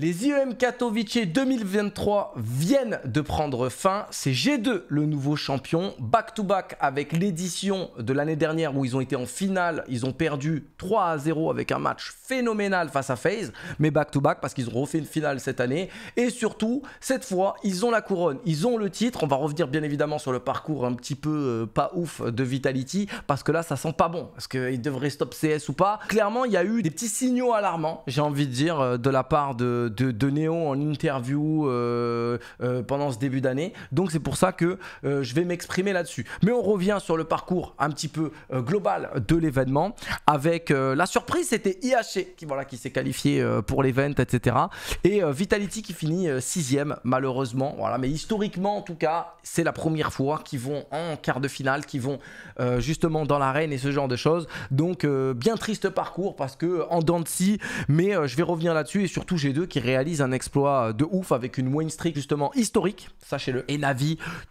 Les IEM Katowice 2023 viennent de prendre fin. C'est G2 le nouveau champion. Back-to-back avec l'édition de l'année dernière où ils ont été en finale. Ils ont perdu 3 à 0 avec un match phénoménal face à FaZe. Mais back-to-back parce qu'ils ont refait une finale cette année. Et surtout, cette fois, ils ont la couronne. Ils ont le titre. On va revenir bien évidemment sur le parcours un petit peu euh, pas ouf de Vitality. Parce que là, ça sent pas bon. Est-ce qu'ils devraient stop CS ou pas Clairement, il y a eu des petits signaux alarmants, j'ai envie de dire, euh, de la part de de, Néon en interview euh, euh, pendant ce début d'année. Donc c'est pour ça que euh, je vais m'exprimer là-dessus. Mais on revient sur le parcours un petit peu global de l'événement. Avec la surprise, c'était IHC qui, voilà, qui s'est qualifié pour l'event, etc. Et Vitality qui finit sixième, malheureusement. Voilà, mais historiquement, en tout cas, c'est la première fois qu'ils vont en quart de finale, qu'ils vont justement dans l'arène et ce genre de choses. Donc, bien triste parcours parce que en dents mais je vais revenir là-dessus et surtout G2 qui réalise un exploit euh, de ouf avec une win streak justement historique, sachez-le. Et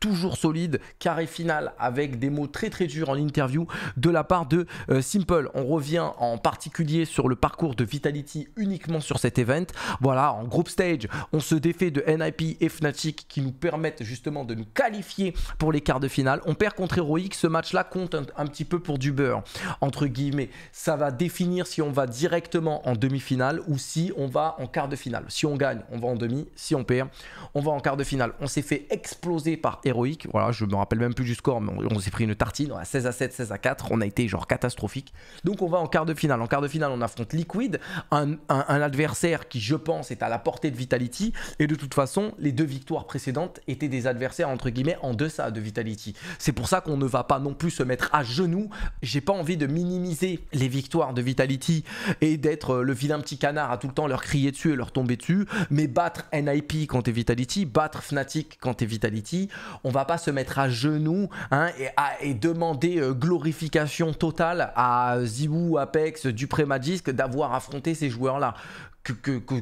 toujours solide, carré final avec des mots très très durs en interview de la part de euh, Simple. On revient en particulier sur le parcours de Vitality uniquement sur cet event. Voilà, en group stage, on se défait de NIP et Fnatic qui nous permettent justement de nous qualifier pour les quarts de finale. On perd contre Heroic, ce match-là compte un, petit peu pour du beurre, entre guillemets. Ça va définir si on va directement en demi-finale ou si on va en quart de finale finale. Si on gagne, on va en demi. Si on perd, on va en quart de finale. On s'est fait exploser par Héroïque. Voilà, je me rappelle même plus du score, mais on, s'est pris une tartine. à 16 à 7, 16 à 4. On a été genre catastrophique. Donc on va en quart de finale. En quart de finale, on affronte Liquid, un, adversaire qui, je pense, est à la portée de Vitality. Et de toute façon, les deux victoires précédentes étaient des adversaires entre guillemets en deçà de Vitality. C'est pour ça qu'on ne va pas non plus se mettre à genoux. J'ai pas envie de minimiser les victoires de Vitality et d'être le vilain petit canard à tout le temps leur crier dessus et leur tomber dessus, mais battre NIP quand t'es Vitality, battre Fnatic quand t'es Vitality, on va pas se mettre à genoux hein, et, demander euh, glorification totale à Ziwu, Apex, Dupré Magisk d'avoir affronté ces joueurs-là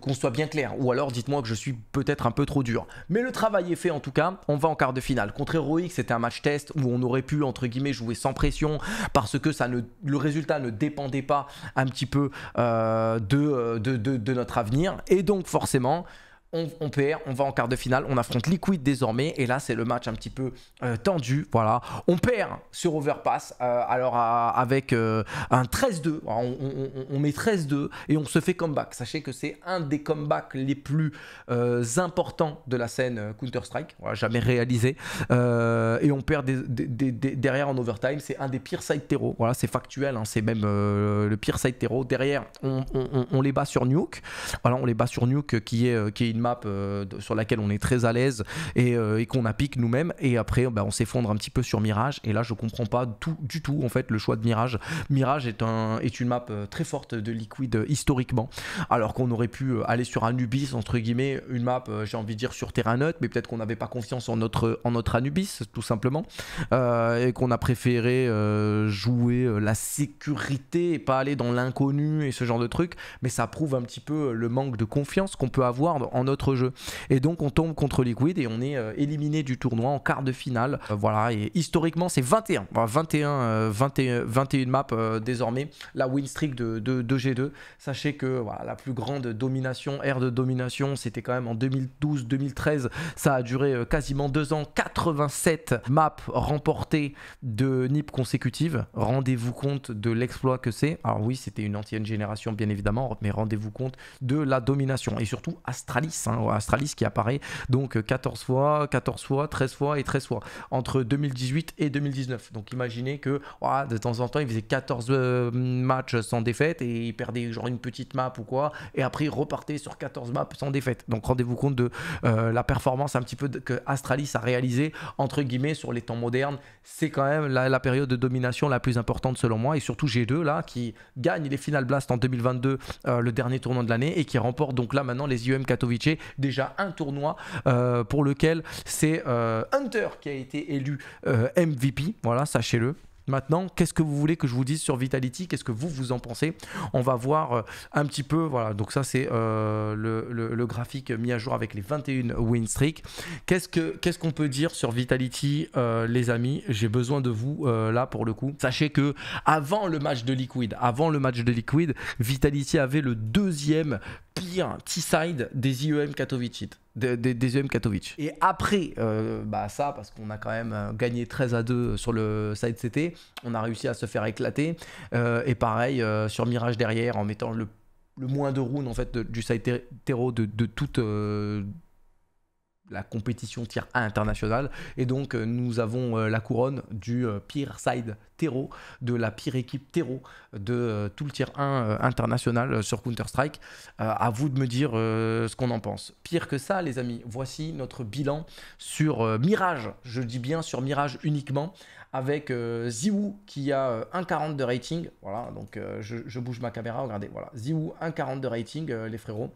qu'on soit bien clair. Ou alors dites-moi que je suis peut-être un peu trop dur. Mais le travail est fait en tout cas. On va en quart de finale. Contre Heroic, c'était un match test où on aurait pu entre guillemets jouer sans pression parce que ça ne, le résultat ne dépendait pas un petit peu euh, euh, de, de, notre avenir. Et donc forcément, on, perd, on va en quart de finale, on affronte Liquid désormais, et là c'est le match un petit peu euh, tendu, voilà. On perd sur Overpass, euh, alors avec euh, un 13-2, hein, on, met 13-2 et on se fait comeback. Sachez que c'est un des comebacks les plus importants de la scène Counter-Strike, jamais réalisé, et on perd derrière en overtime, c'est un des pires side terreaux, voilà, c'est factuel, hein, c'est même le pire side terreau. Derrière, on, les bat sur Nuke, voilà, on les bat sur Nuke qui est, qui est map euh, sur laquelle on est très à l'aise et, euh, qu'on applique nous-mêmes. Et après, bah, on s'effondre un petit peu sur Mirage. Et là, je comprends pas du tout en fait le choix de Mirage. Mirage est, un, est une map euh, très forte de Liquid historiquement, alors qu'on aurait pu aller sur Anubis entre guillemets, une map, j'ai envie de dire sur Terra neutre mais peut-être qu'on n'avait pas confiance en notre, en notre Anubis tout simplement, et qu'on a préféré jouer la sécurité et pas aller dans l'inconnu et ce genre de truc. Mais ça prouve un petit peu le manque de confiance qu'on peut avoir en notre jeu. Et donc on tombe contre Liquid et on est euh, éliminé du tournoi en quart de finale. Euh, voilà, et historiquement c'est 21. 21, 21, maps euh, désormais, la win streak de, de, G2. Sachez que voilà, la plus grande domination, ère de domination, c'était quand même en 2012-2013. Ça a duré quasiment deux ans, 87 maps remportées de NIP consécutives. Rendez-vous compte de l'exploit que c'est. Alors oui, c'était une ancienne génération bien évidemment, mais rendez-vous compte de la domination et surtout Astralis Astralis, qui apparaît donc 14 euh, fois, 14 fois, 13 fois et 13 fois entre 2018 et 2019. Donc imaginez que de temps en temps il faisait 14 euh, matchs sans défaite et il perdait genre une petite map ou quoi et après il repartait sur 14 maps sans défaite. Donc rendez-vous compte de euh, la performance un petit peu que Astralis a réalisé entre guillemets sur les temps modernes. C'est quand même la, période de domination la plus importante selon moi et surtout G2 là qui gagne les Final Blast en 2022 le dernier tournoi de l'année et qui remporte donc là maintenant les IEM Katowice Déjà un tournoi euh, pour lequel c'est euh, Hunter qui a été élu euh, MVP. Voilà, sachez-le. Maintenant, qu'est-ce que vous voulez que je vous dise sur Vitality Qu'est-ce que vous, vous en pensez On va voir un petit peu, voilà, donc ça c'est le, graphique mis à jour avec les 21 win streak. Qu'est-ce qu'on ce qu'on peut dire sur Vitality, les amis J'ai besoin de vous là pour le coup. Sachez que avant le match de Liquid, avant le match de Liquid, Vitality avait le deuxième pire T-side des IEM Katowice. Des, des, IEM Et après euh, bah ça, parce qu'on a quand même euh, gagné 13 à 2 sur le side CT, on a réussi à se faire éclater. Euh, et pareil, sur Mirage derrière, en mettant le, moins de rounds en fait, du side terreau de, de toute la compétition tier 1 internationale. Et donc, euh, nous avons euh, la couronne du euh, pire side terreau, de la pire équipe terreau de tout le tir 1 international sur Counter-Strike. à vous de me dire ce qu'on en pense. Pire que ça, les amis, voici notre bilan sur Mirage. Je dis bien sur Mirage uniquement avec euh, Ziwu qui a 1,40 de rating. Voilà, donc je, bouge ma caméra, regardez, voilà. Ziwu 1,40 de rating, les frérots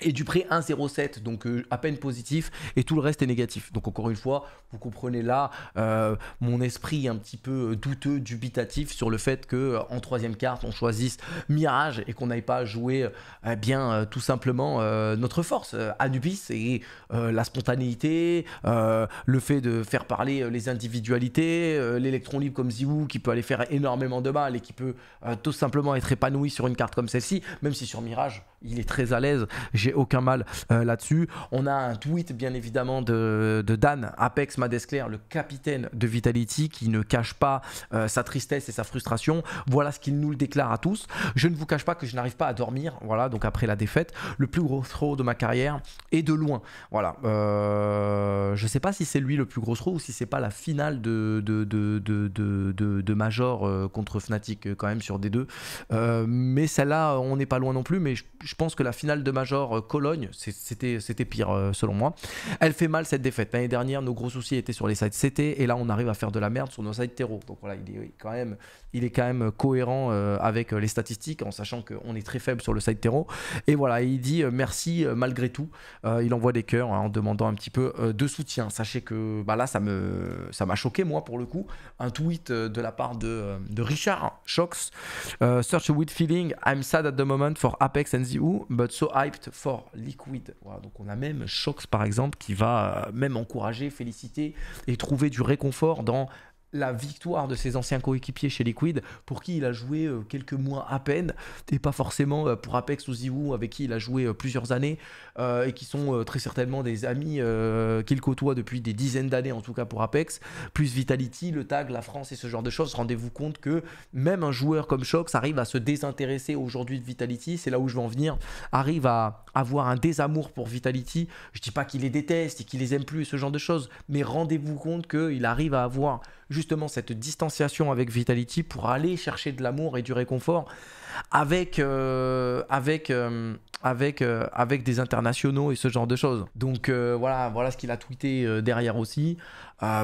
et du prix 1,07, donc euh, à peine positif, et tout le reste est négatif. Donc encore une fois, vous comprenez là euh, mon esprit un petit peu euh, douteux, dubitatif sur le fait que en troisième carte, on choisisse Mirage et qu'on n'aille pas jouer eh bien tout simplement notre force, Anubis et la spontanéité, le fait de faire parler les individualités, l'électron libre comme Ziou qui peut aller faire énormément de mal et qui peut tout simplement être épanoui sur une carte comme celle-ci, même si sur Mirage il est très à l'aise, j'ai aucun mal euh, là-dessus. On a un tweet bien évidemment de, Dan Apex Madesclair, le capitaine de Vitality, qui ne cache pas euh, sa tristesse et sa frustration. Voilà ce qu'il nous le déclare à tous. Je ne vous cache pas que je n'arrive pas à dormir, voilà, donc après la défaite, le plus gros throw de ma carrière est de loin. Voilà, euh, je ne sais pas si c'est lui le plus gros throw ou si c'est pas la finale de, de, Major contre Fnatic quand même sur D2. mais celle-là, on n'est pas loin non plus, mais je pense que la finale de Major euh, Cologne, c'était pire euh, selon moi. Elle fait mal cette défaite. L'année dernière, nos gros soucis étaient sur les sites CT et là, on arrive à faire de la merde sur nos sites terreau. Donc voilà, il est quand même, il est quand même euh, cohérent avec les statistiques en sachant qu'on est très faible sur le site terreau. Et voilà, il dit merci malgré tout. il envoie des cœurs hein, en demandant un petit peu de soutien. Sachez que bah là, ça me, ça m'a choqué moi pour le coup. Un tweet de la part de, Richard Shox. search with feeling. I'm sad at the moment for Apex and but so hyped for liquid. donc on a même Shox par exemple qui va euh, même encourager, féliciter et trouver du réconfort dans la victoire de ses anciens coéquipiers chez Liquid, pour qui il a joué euh, quelques mois à peine, et pas forcément euh, pour Apex ou Ziwoo, avec qui il a joué euh, plusieurs années, et qui sont très certainement des amis qu'il côtoie depuis des dizaines d'années, en tout cas pour Apex, plus Vitality, le tag, la France et ce genre de choses. Rendez-vous compte que même un joueur comme Shox arrive à se désintéresser aujourd'hui de Vitality, c'est là où je veux en venir, arrive à avoir un désamour pour Vitality. Je dis pas qu'il les déteste et qu'il les aime plus, ce genre de choses, mais rendez-vous compte qu'il arrive à avoir justement cette distanciation avec Vitality pour aller chercher de l'amour et du réconfort avec, euh, avec, euh, avec, euh, avec des internationaux et ce genre de choses. Donc euh, voilà, voilà ce qu'il a tweeté euh, derrière aussi.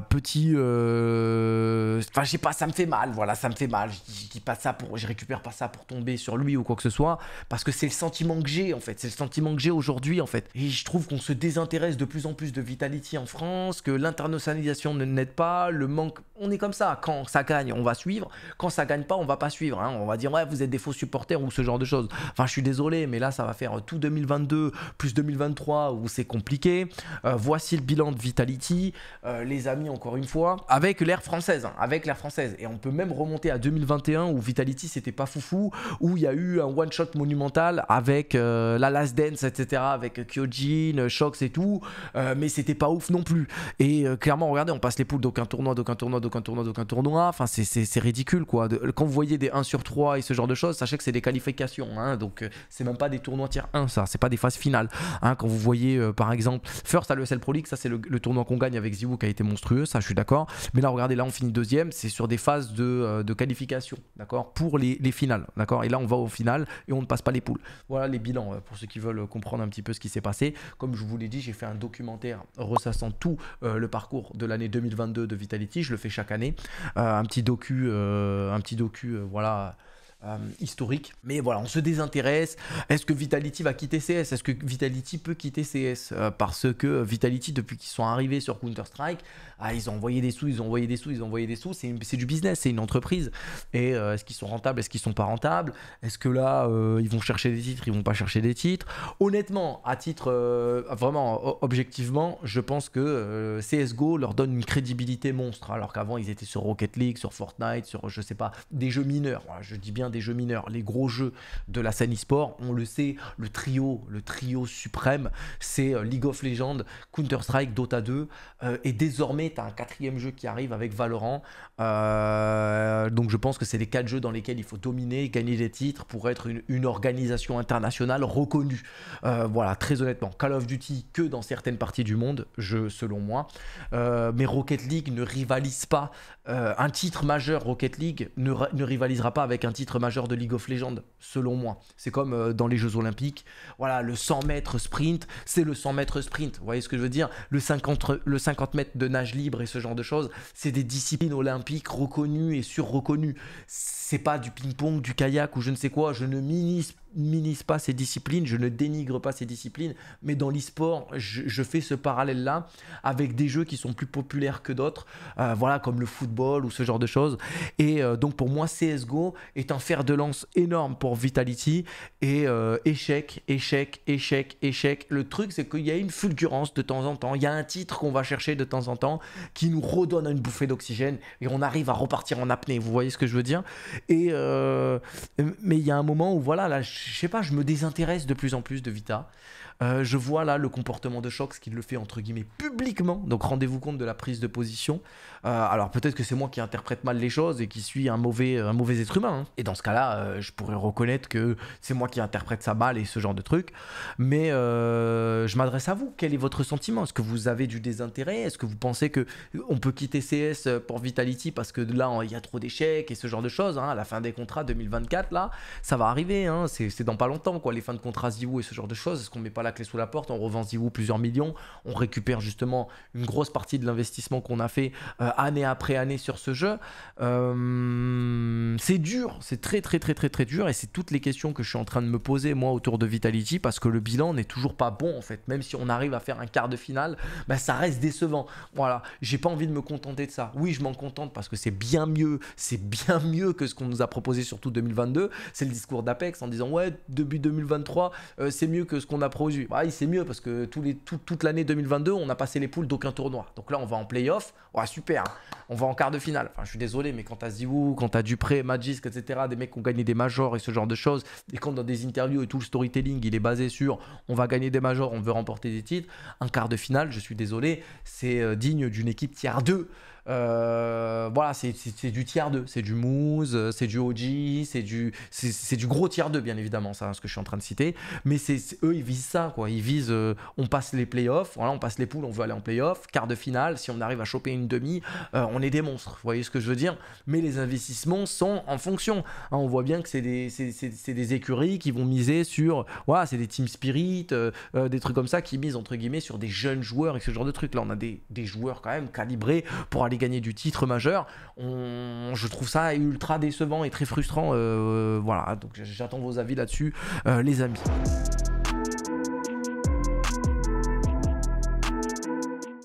petit, enfin je sais pas, ça me fait mal. Voilà, ça me fait mal. Je dis pas ça pour, je récupère pas ça pour tomber sur lui ou quoi que ce soit, parce que c'est le sentiment que j'ai en fait. C'est le sentiment que j'ai aujourd'hui en fait. Et je trouve qu'on se désintéresse de plus en plus de Vitality en France, que l'internationalisation ne n'aide pas, le manque. On est comme ça. Quand ça gagne, on va suivre. Quand ça gagne pas, on va pas suivre. Hein. On va dire ouais, vous êtes des faux supporters ou ce genre de choses. Enfin, je suis désolé, mais là, ça va faire tout 2022 plus 2023 où c'est compliqué. Euh, voici le bilan de Vitality, euh, les amis encore une fois, avec l'ère française, hein, avec l'ère française. Et on peut même remonter à 2021 où Vitality c'était pas foufou, où il y a eu un one shot monumental avec euh, la Last Dance, etc., avec Kyojin, Shox et tout, mais c'était pas ouf non plus. Et clairement, regardez, on passe les poules d'aucun tournoi, d'aucun tournoi, d'aucun tournoi, d'aucun tournoi. Enfin, c'est ridicule quoi. quand vous voyez des 1 sur 3 et ce genre de choses, sachez que c'est des qualifications, hein. donc c'est même pas des tournois 1, ça, c'est pas des phases finales. Hein, quand vous voyez euh, par exemple First à l'ESL Pro League, ça c'est le, tournoi qu'on gagne avec Zivou qui a été monstrueux, ça je suis d'accord. Mais là regardez, là on finit deuxième, c'est sur des phases de, euh, qualification, d'accord, pour les, les finales, d'accord. Et là on va au final et on ne passe pas les poules. Voilà les bilans euh, pour ceux qui veulent comprendre un petit peu ce qui s'est passé. Comme je vous l'ai dit, j'ai fait un documentaire ressassant tout le parcours de l'année 2022 de Vitality. Je le fais chaque année, un petit docu, un petit docu, voilà euh, historique. Mais voilà, on se désintéresse. Est-ce que Vitality va quitter CS Est-ce que Vitality peut quitter CS euh, Parce que Vitality, depuis qu'ils sont arrivés sur Counter-Strike, ah, ils ont envoyé des sous, ils ont envoyé des sous, ils ont envoyé des sous. C'est du business, c'est une entreprise. Et euh, est-ce qu'ils sont rentables Est-ce qu'ils sont pas rentables Est-ce que là, ils vont chercher des titres Ils vont pas chercher des titres Honnêtement, à titre vraiment objectivement, je pense que CSGO leur donne une crédibilité monstre. Alors qu'avant, ils étaient sur Rocket League, sur Fortnite, sur je sais pas, des jeux mineurs. je dis bien des jeux mineurs, les gros jeux de la scène e-sport, on le sait, le trio, le trio suprême, c'est euh, League of Legends, Counter-Strike, Dota 2, euh, et désormais, tu as un quatrième jeu qui arrive avec Valorant. Euh, donc je pense que c'est les quatre jeux dans lesquels il faut dominer, gagner des titres pour être une, organisation internationale reconnue. voilà, très honnêtement, Call of Duty que dans certaines parties du monde, je, selon moi. mais Rocket League ne rivalise pas. un titre majeur Rocket League ne, ne rivalisera pas avec un titre majeur de League of Legends, selon moi. C'est comme euh, dans les Jeux Olympiques. Voilà, le 100 mètres sprint, c'est le 100 mètres sprint. Vous voyez ce que je veux dire le 50, le 50 mètres de nage libre et ce genre de choses, c'est des disciplines olympiques reconnues et surreconnues C'est pas du ping-pong, du kayak ou je ne sais quoi. Je ne minise, pas ces disciplines, je ne dénigre pas ces disciplines. Mais dans l'e-sport, je, fais ce parallèle-là avec des jeux qui sont plus populaires que d'autres. Euh, voilà, comme le football ou ce genre de choses. Et euh, donc pour moi, CSGO est un faire de lance énorme pour Vitality. Et euh, échec, échec, échec, échec. Le truc, c'est qu'il y a une fulgurance de temps en temps. Il y a un titre qu'on va chercher de temps en temps qui nous redonne une bouffée d'oxygène et on arrive à repartir en apnée. Vous voyez ce que je veux dire Et euh, mais il y a un moment où voilà, là, je sais pas, je me désintéresse de plus en plus de Vita. Euh, je vois là le comportement de Shox qui le fait entre guillemets publiquement. Donc rendez-vous compte de la prise de position. alors peut-être que c'est moi qui interprète mal les choses et qui suis un mauvais, un mauvais être humain. Hein. Et dans cas-là, euh, je pourrais reconnaître que c'est moi qui interprète sa balle et ce genre de truc. Mais euh, je m'adresse à vous. Quel est votre sentiment Est-ce que vous avez du désintérêt Est-ce que vous pensez que euh, on peut quitter CS pour Vitality parce que là, il y a trop d'échecs et ce genre de choses À hein? la fin des contrats 2024, là, ça va arriver. Hein. c'est dans pas longtemps, quoi. Les fins de contrats, Ziwoo et ce genre de choses. Est-ce qu'on met pas la clé sous la porte On revend Ziwoo plusieurs millions. On récupère justement une grosse partie de l'investissement qu'on a fait année après année sur ce jeu. c'est dur, c'est très très très très dur et c'est toutes les questions que je suis en train de me poser moi autour de Vitality parce que le bilan n'est toujours pas bon en fait. Même si on arrive à faire un quart de finale, bah, ça reste décevant. Voilà, j'ai pas envie de me contenter de ça. Oui, je m'en contente parce que c'est bien mieux, c'est bien mieux que ce qu'on nous a proposé surtout 2022. C'est le discours d'Apex en disant ouais début 2023 euh, c'est mieux que ce qu'on a produit. Bah, ouais c'est mieux parce que tous les, toute l'année 2022 on a passé les poules d'aucun tournoi. Donc là on va en playoff, ouais super, on va en quart de finale. Enfin je suis désolé mais quand t'as Ziou, quand t'as Dupré, Magis, etc mecs qui ont gagné des majors et ce genre de choses. Et quand dans des interviews et tout le storytelling, il est basé sur on va gagner des majors, on veut remporter des titres, un quart de finale, je suis désolé, c'est euh, digne d'une équipe tiers 2. Euh, voilà, c'est du tiers 2, c'est du mousse euh, c'est du OG, c'est du, du gros tiers 2, bien évidemment, ça, hein, ce que je suis en train de citer. Mais c'est eux, ils visent ça, quoi. Ils visent, euh, on passe les playoffs, voilà, on passe les poules, on veut aller en playoffs, quart de finale, si on arrive à choper une demi, on est des monstres, vous voyez ce que je veux dire Mais les investissements sont en fonction. Hein. on voit bien que c'est des, écuries qui vont miser sur, voilà, c'est des Team Spirit, des trucs comme ça, qui misent, entre guillemets, sur des jeunes joueurs et ce genre de trucs. Là, on a des, des joueurs quand même calibrés pour aller gagner du titre majeur, je trouve ça ultra décevant et très frustrant. Euh, voilà, donc j'attends vos avis là-dessus, euh, les amis.